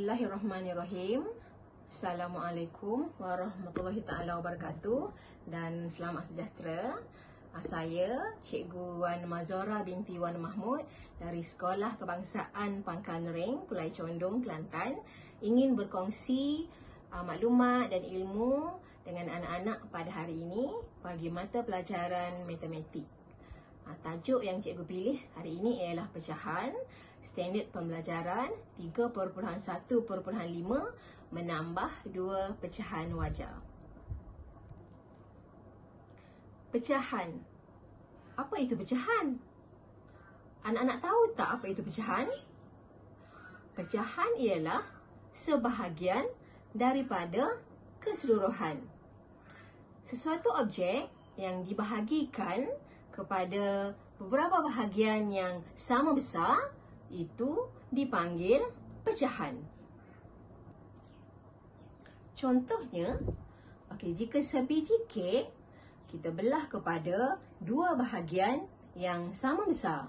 Bismillahirrahmanirrahim. Assalamualaikum warahmatullahi taala wabarakatuh dan selamat sejahtera. Ah, saya Cikgu Wan Mazora binti Wan Mahmud dari Sekolah Kebangsaan Pangkal Nering, Kulai Condong, Kelantan ingin berkongsi uh, maklumat dan ilmu dengan anak-anak pada hari ini bagi mata pelajaran matematik. Ah, tajuk yang cikgu pilih hari ini ialah pecahan standard pembelajaran 3.1.5 menambah 2 pecahan wajar. Pecahan. Apa itu pecahan? Anak-anak tahu tak apa itu pecahan? Pecahan ialah sebahagian daripada keseluruhan. Sesuatu objek yang dibahagikan kepada beberapa bahagian yang sama besar itu dipanggil pecahan. Contohnya, okay jika sebiji kek kita belah kepada dua bahagian yang sama besar.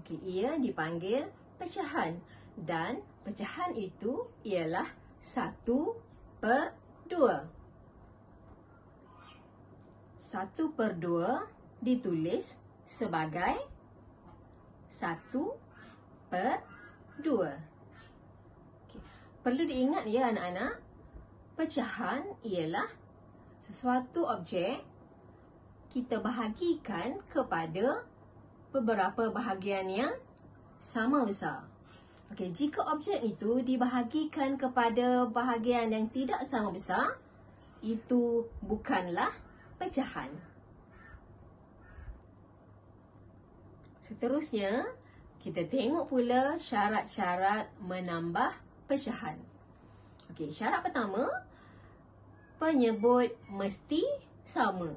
okay ia dipanggil pecahan dan pecahan itu ialah satu per dua. Satu per dua ditulis sebagai 1 per 2. Okay. Perlu diingat ya anak-anak, pecahan ialah sesuatu objek kita bahagikan kepada beberapa bahagian yang sama besar. Okey, jika objek itu dibahagikan kepada bahagian yang tidak sama besar, itu bukanlah pecahan. Seterusnya, kita tengok pula syarat-syarat menambah pecahan. Okey, syarat pertama, penyebut mesti sama.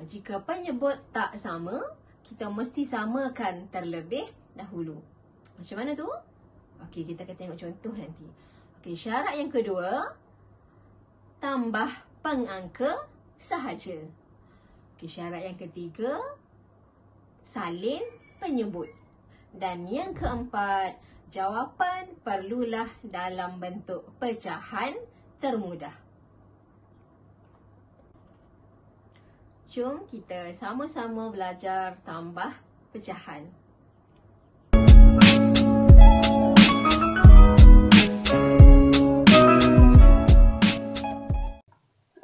Ha, jika penyebut tak sama, kita mesti samakan terlebih dahulu. Macam mana tu? Okey, kita akan tengok contoh nanti. Okey, syarat yang kedua, tambah pengangka sahaja. Okey, syarat yang ketiga, salin penyebut. Dan yang keempat, jawapan perlulah dalam bentuk pecahan termudah. Jom kita sama-sama belajar tambah pecahan.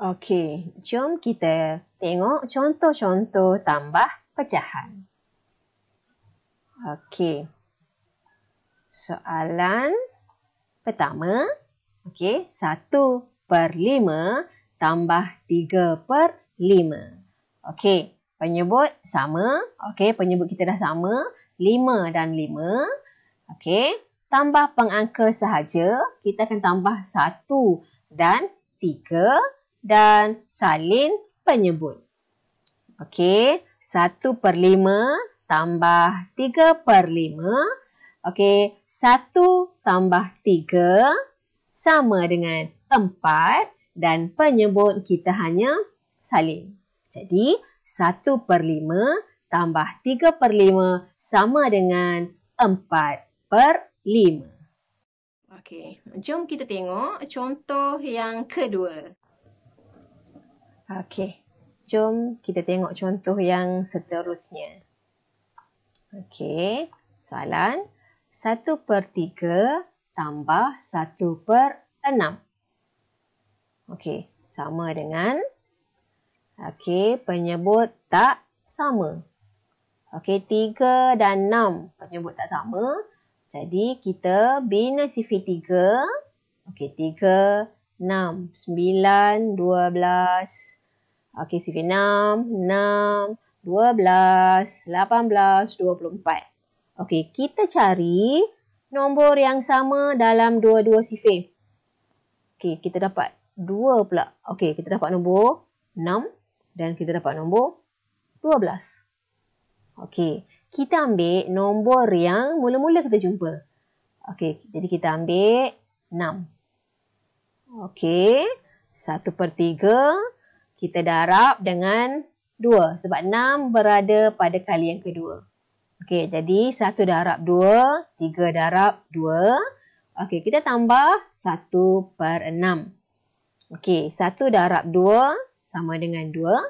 Okey, jom kita tengok contoh-contoh tambah pecahan. Okey. Soalan pertama. Okey. satu per lima tambah tiga per lima. Okey. Penyebut sama. Okey. Penyebut kita dah sama. lima dan lima. Okey. Tambah pengangka sahaja. Kita akan tambah satu dan tiga Dan salin penyebut. Okey. satu per lima tambah 3 per 5. Okey, 1 tambah 3 sama dengan 4 dan penyebut kita hanya salin. Jadi, 1 per 5 tambah 3 per 5 sama dengan 4 per 5. Okey, jom kita tengok contoh yang kedua. Okey, jom kita tengok contoh yang seterusnya. Okey, soalan. 1 per 3 tambah 1 per 6. Okey, sama dengan. Okey, penyebut tak sama. Okey, 3 dan 6 penyebut tak sama. Jadi, kita bina sifir 3. Okey, 3, 6, 9, 12. Okey, sifir 6, 6, 12. 12, 18, 24. Okey, kita cari nombor yang sama dalam dua-dua sifir. Okey, kita dapat 2 pula. Okey, kita dapat nombor 6 dan kita dapat nombor 12. Okey, kita ambil nombor yang mula-mula kita jumpa. Okey, jadi kita ambil 6. Okey, 1 per 3 kita darab dengan dua. Sebab enam berada pada kali yang kedua. Okey, jadi satu darab dua, tiga darab dua. Okey, kita tambah satu per enam. Okey, satu darab dua sama dengan dua.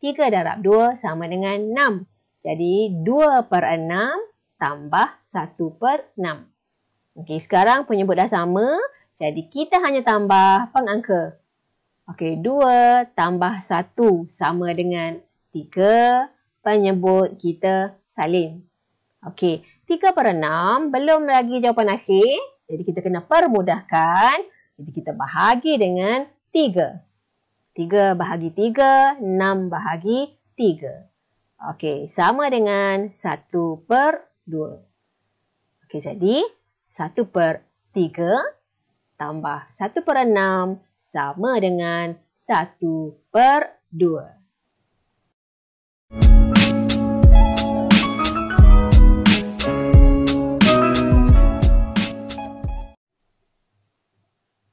Tiga darab dua sama dengan enam. Jadi, dua per enam tambah satu per enam. Okey, sekarang penyebut dah sama. Jadi, kita hanya tambah pengangka. Okey, dua tambah satu sama dengan Tiga, penyebut kita salin. Okey, tiga per enam, belum lagi jawapan akhir. Jadi kita kena permudahkan. Jadi kita bahagi dengan tiga. Tiga bahagi tiga, enam bahagi tiga. Okey, sama dengan satu per dua. Okey, jadi satu per tiga tambah satu per enam sama dengan satu per dua.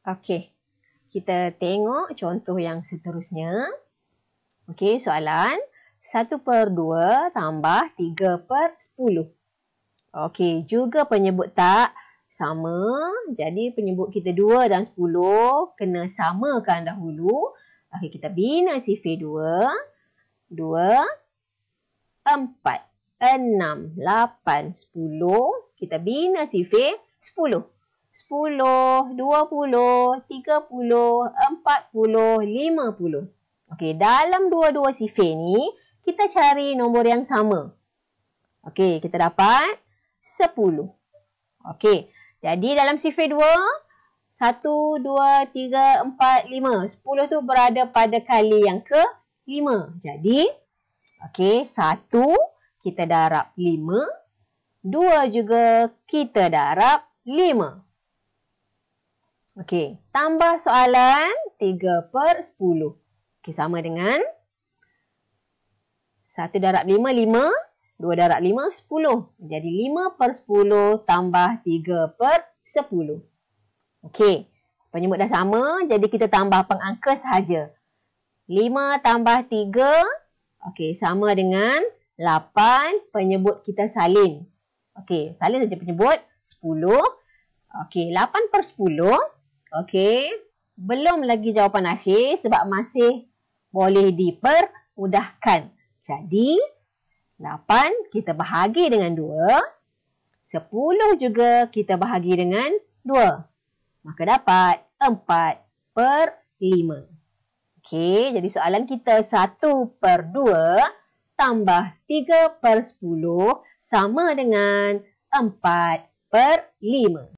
Okey. Kita tengok contoh yang seterusnya. Okey, soalan 1/2 tambah 3/10. Okey, juga penyebut tak sama. Jadi penyebut kita 2 dan 10 kena samakan dahulu. Okey, kita bina sifir 2. 2 Empat, enam, lapan, sepuluh. Kita bina sifir tiga puluh, empat puluh, lima puluh. Okey, dalam dua-dua sifir ni, kita cari nombor yang sama. Okey, kita dapat sepuluh. Okey, jadi dalam sifir dua, satu, dua, tiga, empat, lima, sepuluh tu berada pada kali yang ke lima. Jadi, Okey, satu kita darab lima. Dua juga kita darab lima. Okey, tambah soalan tiga per sepuluh. Okey, sama dengan satu darab lima, lima. Dua darab lima, sepuluh. Jadi lima per sepuluh tambah tiga per sepuluh. Okey, penyebut dah sama. Jadi kita tambah pengangka sahaja. Lima tambah tiga, Okey, sama dengan 8 penyebut kita salin. Okey, salin saja penyebut. 10. Okey, 8 per 10. Okey, belum lagi jawapan akhir sebab masih boleh diperudahkan. Jadi, 8 kita bahagi dengan 2. 10 juga kita bahagi dengan 2. Maka dapat 4 per 5. Okey, jadi soalan kita 1 per 2 tambah 3 per 10 sama dengan 4 per 5.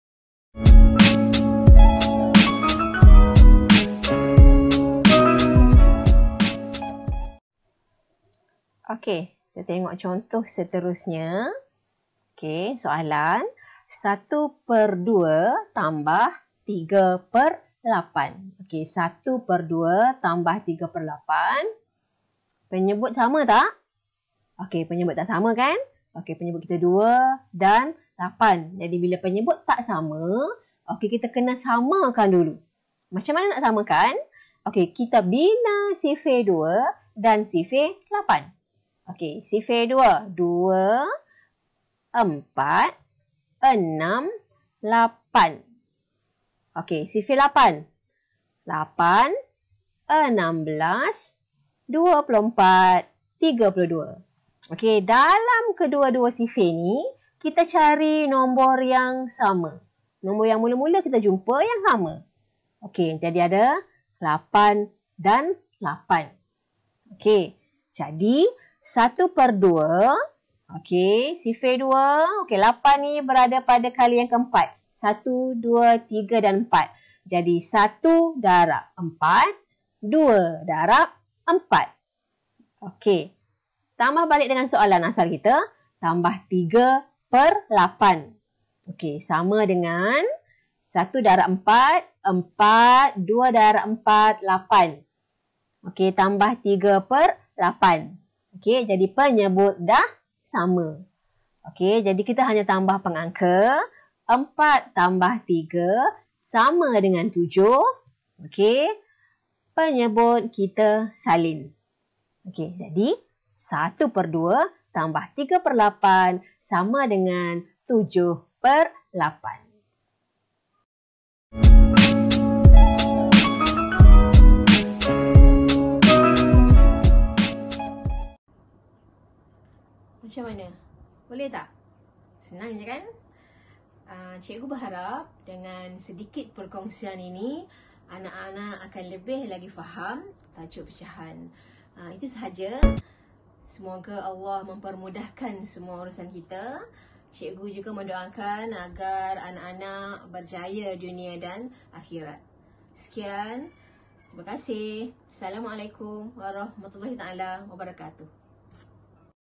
Okey, kita tengok contoh seterusnya. Okey, soalan 1 per 2 tambah 3 per 8. Okey, 1 per 2 tambah 3 per 8. Penyebut sama tak? Okey, penyebut tak sama kan? Okey, penyebut kita 2 dan 8. Jadi, bila penyebut tak sama, okey, kita kena samakan dulu. Macam mana nak samakan? Okey, kita bina sifir 2 dan sifir 8. Okey, sifir 2. 2, 4, 6, 8. Okey, sifir 8. 8, 16, 24, 32. Okey, dalam kedua-dua sifir ni, kita cari nombor yang sama. Nombor yang mula-mula kita jumpa yang sama. Okey, jadi ada 8 dan 8. Okey, jadi 1 per 2. Okey, sifir 2. Okey, 8 ni berada pada kali yang keempat. Satu, dua, tiga dan empat. Jadi satu darab empat, dua darab empat. Okey. Tambah balik dengan soalan asal kita. Tambah tiga per lapan. Okey, sama dengan satu darab empat, empat, dua darab empat, lapan. Okey, tambah tiga per lapan. Okey, jadi penyebut dah sama. Okey, jadi kita hanya tambah pengangka. Okey. 4 tambah 3 sama dengan 7. Okey. Penyebut kita salin. Okey, jadi 1 per 2 tambah 3 per 8 sama dengan 7 per 8. Macam mana? Boleh tak? Senang je kan? uh, cikgu berharap dengan sedikit perkongsian ini anak-anak akan lebih lagi faham tajuk pecahan. Uh, itu sahaja. Semoga Allah mempermudahkan semua urusan kita. Cikgu juga mendoakan agar anak-anak berjaya dunia dan akhirat. Sekian. Terima kasih. Assalamualaikum warahmatullahi taala wabarakatuh.